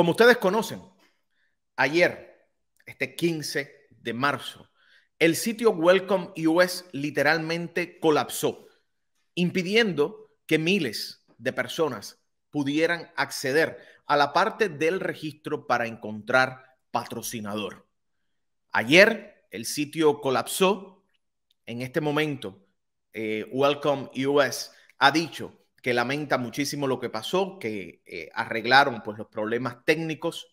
Como ustedes conocen, ayer, este 15 de marzo, el sitio Welcome US literalmente colapsó, impidiendo que miles de personas pudieran acceder a la parte del registro para encontrar patrocinador. Ayer el sitio colapsó. En este momento, eh, Welcome US ha dicho que lamenta muchísimo lo que pasó, que eh, arreglaron pues los problemas técnicos,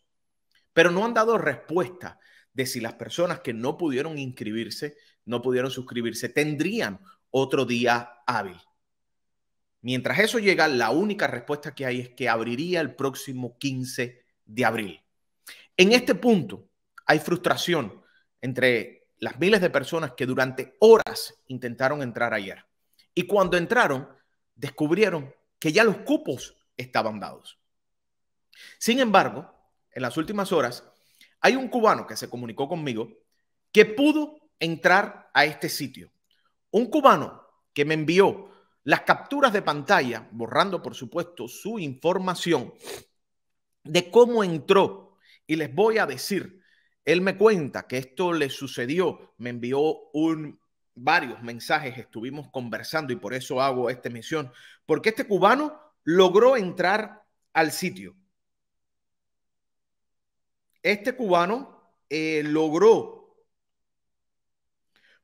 pero no han dado respuesta de si las personas que no pudieron inscribirse, no pudieron suscribirse, tendrían otro día hábil. Mientras eso llega, la única respuesta que hay es que abriría el próximo 15 de abril. En este punto hay frustración entre las miles de personas que durante horas intentaron entrar ayer. Y cuando entraron, descubrieron que ya los cupos estaban dados. Sin embargo, en las últimas horas, hay un cubano que se comunicó conmigo que pudo entrar a este sitio. Un cubano que me envió las capturas de pantalla, borrando por supuesto su información de cómo entró. Y les voy a decir, él me cuenta que esto le sucedió, me envió un varios mensajes estuvimos conversando y por eso hago esta emisión, porque este cubano logró entrar al sitio. Este cubano eh, logró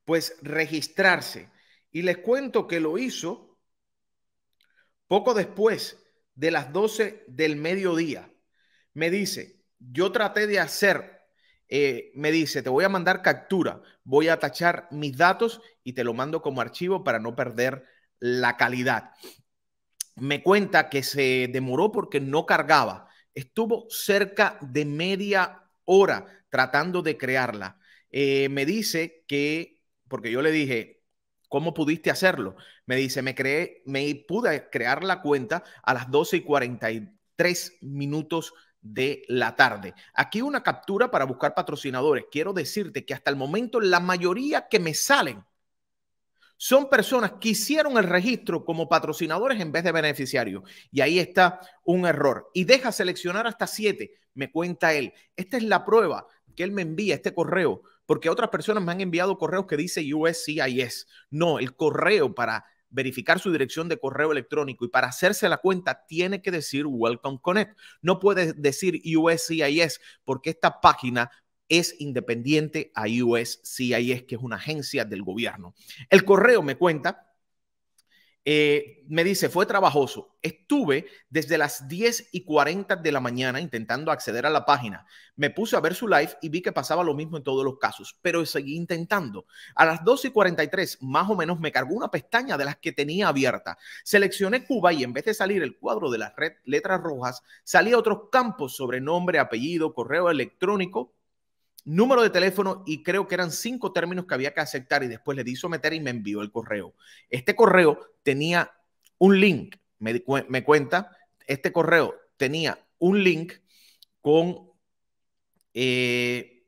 pues registrarse y les cuento que lo hizo poco después de las 12 del mediodía. Me dice, yo traté de hacer eh, me dice, te voy a mandar captura, voy a tachar mis datos y te lo mando como archivo para no perder la calidad. Me cuenta que se demoró porque no cargaba. Estuvo cerca de media hora tratando de crearla. Eh, me dice que, porque yo le dije, ¿Cómo pudiste hacerlo? Me dice, me, creé, me pude crear la cuenta a las 12 y 43 minutos de la tarde. Aquí una captura para buscar patrocinadores. Quiero decirte que hasta el momento la mayoría que me salen son personas que hicieron el registro como patrocinadores en vez de beneficiarios. Y ahí está un error. Y deja seleccionar hasta siete, me cuenta él. Esta es la prueba que él me envía, este correo, porque otras personas me han enviado correos que dice USCIS. No, el correo para verificar su dirección de correo electrónico y para hacerse la cuenta tiene que decir Welcome Connect. No puede decir USCIS porque esta página es independiente a USCIS, que es una agencia del gobierno. El correo me cuenta eh, me dice, fue trabajoso. Estuve desde las 10 y 40 de la mañana intentando acceder a la página. Me puse a ver su live y vi que pasaba lo mismo en todos los casos, pero seguí intentando. A las 2 y 43, más o menos, me cargó una pestaña de las que tenía abierta. Seleccioné Cuba y en vez de salir el cuadro de las letras rojas, salía otros campos sobre nombre, apellido, correo electrónico, número de teléfono y creo que eran cinco términos que había que aceptar y después le di someter y me envió el correo. Este correo tenía un link, me, cuenta, este correo tenía un link con eh,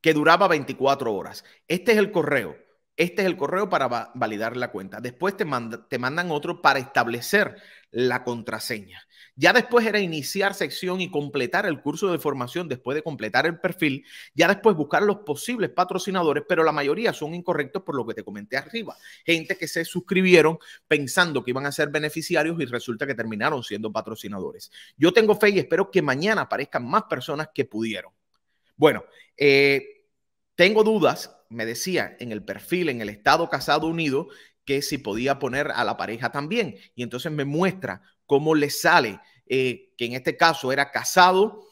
que duraba 24 horas. Este es el correo. Este es el correo para validar la cuenta. Después te, mandan otro para establecer la contraseña. Ya después era iniciar sección y completar el curso de formación después de completar el perfil. Ya después buscar los posibles patrocinadores, pero la mayoría son incorrectos por lo que te comenté arriba. Gente que se suscribieron pensando que iban a ser beneficiarios y resulta que terminaron siendo patrocinadores. Yo tengo fe y espero que mañana aparezcan más personas que pudieron. Bueno, eh, tengo dudas me decía en el perfil, en el estado casado unido, que si podía poner a la pareja también. Y entonces me muestra cómo le sale, eh, que en este caso era casado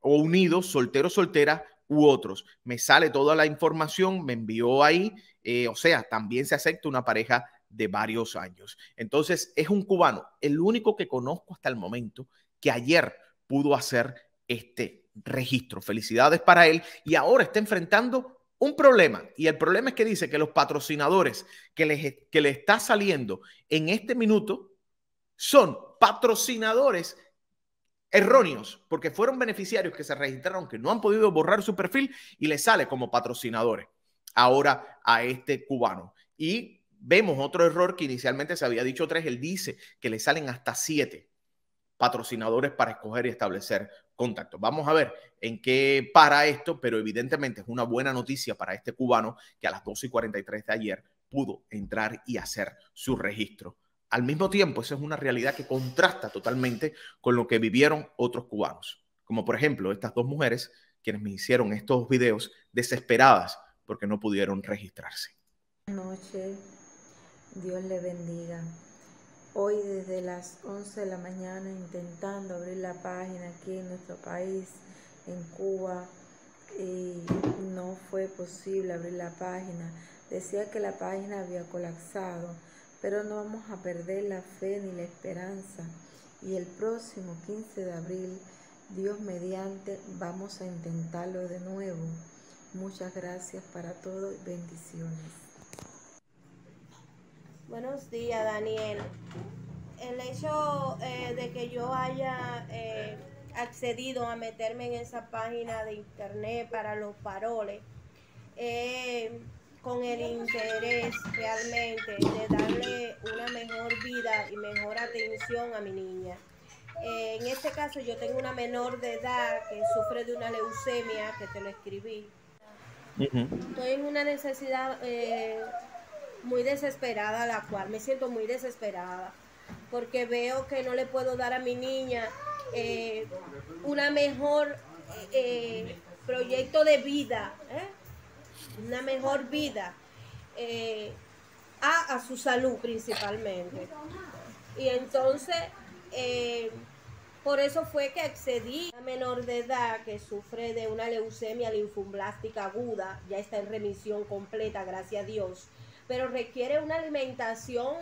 o unido, soltero, soltera u otros. Me sale toda la información, me envió ahí, eh, o sea, también se acepta una pareja de varios años. Entonces, es un cubano, el único que conozco hasta el momento que ayer pudo hacer este registro. Felicidades para él y ahora está enfrentando un problema. Y el problema es que dice que los patrocinadores que le que está saliendo en este minuto son patrocinadores erróneos, porque fueron beneficiarios que se registraron, que no han podido borrar su perfil y le sale como patrocinadores ahora a este cubano. Y vemos otro error que inicialmente se había dicho tres, él dice que le salen hasta siete patrocinadores para escoger y establecer contacto. Vamos a ver en qué para esto, pero evidentemente es una buena noticia para este cubano que a las 12 y 43 de ayer pudo entrar y hacer su registro. Al mismo tiempo, esa es una realidad que contrasta totalmente con lo que vivieron otros cubanos, como por ejemplo estas dos mujeres quienes me hicieron estos videos desesperadas porque no pudieron registrarse. noches, Dios le bendiga hoy desde las 11 de la mañana intentando abrir la página aquí en nuestro país, en Cuba. no fue posible abrir la página. Decía que la página había colapsado, pero no vamos a perder la fe ni la esperanza. Y el próximo 15 de abril, Dios mediante, vamos a intentarlo de nuevo. Muchas gracias para todo y bendiciones. Buenos días, Daniel. El hecho eh, de que yo haya eh, accedido a meterme en esa página de internet para los paroles, eh, con el interés realmente de darle una mejor vida y mejor atención a mi niña. en este caso yo tengo una menor de edad que sufre de una leucemia, que te lo escribí. Estoy en una necesidad muy desesperada, la cual me siento muy desesperada, porque veo que no le puedo dar a mi niña eh, una mejor eh, proyecto de vida, ¿eh? una mejor vida, a, su salud principalmente. Y entonces, por eso fue que accedí a menor de edad que sufre de una leucemia linfoblástica aguda, ya está en remisión completa, gracias a Dios pero requiere una alimentación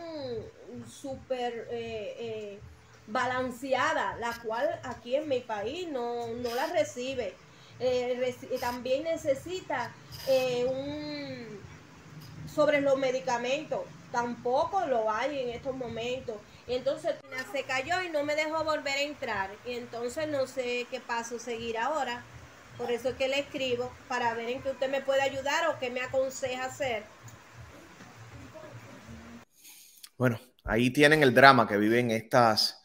súper eh, eh, balanceada, la cual aquí en mi país no, la recibe. Eh, también necesita un sobre los medicamentos, tampoco lo hay en estos momentos. Entonces se cayó y no me dejó volver a entrar. Y entonces no sé qué paso seguir ahora. Por eso es que le escribo para ver en qué usted me puede ayudar o qué me aconseja hacer. Bueno, ahí tienen el drama que viven estas,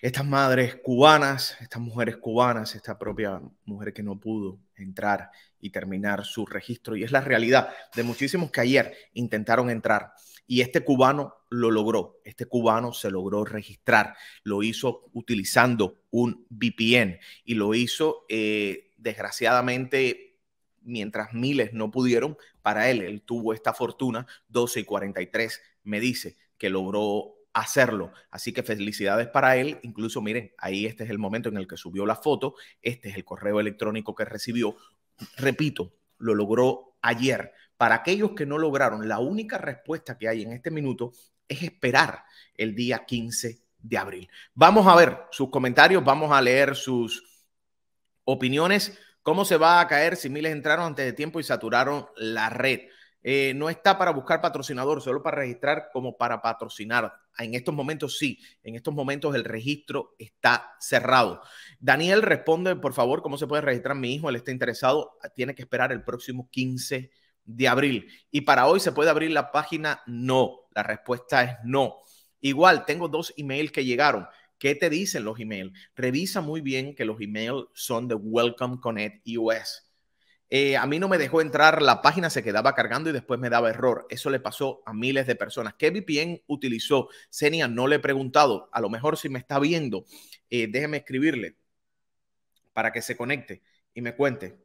estas madres cubanas, estas mujeres cubanas, esta propia mujer que no pudo entrar y terminar su registro. Y es la realidad de muchísimos que ayer intentaron entrar. Y este cubano lo logró, este cubano se logró registrar, lo hizo utilizando un VPN y lo hizo eh, desgraciadamente mientras miles no pudieron, para él, él tuvo esta fortuna, 12 y 43 me dice que logró hacerlo. Así que felicidades para él. Incluso miren, ahí este es el momento en el que subió la foto, este es el correo electrónico que recibió. Repito, lo logró ayer. Para aquellos que no lograron, la única respuesta que hay en este minuto es esperar el día 15 de abril. Vamos a ver sus comentarios, vamos a leer sus opiniones. ¿Cómo se va a caer si miles entraron antes de tiempo y saturaron la red? Eh, no está para buscar patrocinador, solo para registrar como para patrocinar. En estos momentos sí, en estos momentos el registro está cerrado. Daniel responde, por favor, ¿cómo se puede registrar mi hijo? Él está interesado, tiene que esperar el próximo 15 de abril. ¿Y para hoy se puede abrir la página? No, la respuesta es no. Igual, tengo dos emails que llegaron. ¿Qué te dicen los emails? Revisa muy bien que los emails son de Welcome Connect US eh, a mí no me dejó entrar, la página se quedaba cargando y después me daba error. Eso le pasó a miles de personas. ¿Qué VPN utilizó? Senia, no le he preguntado. A lo mejor si me está viendo, eh, déjeme escribirle para que se conecte y me cuente.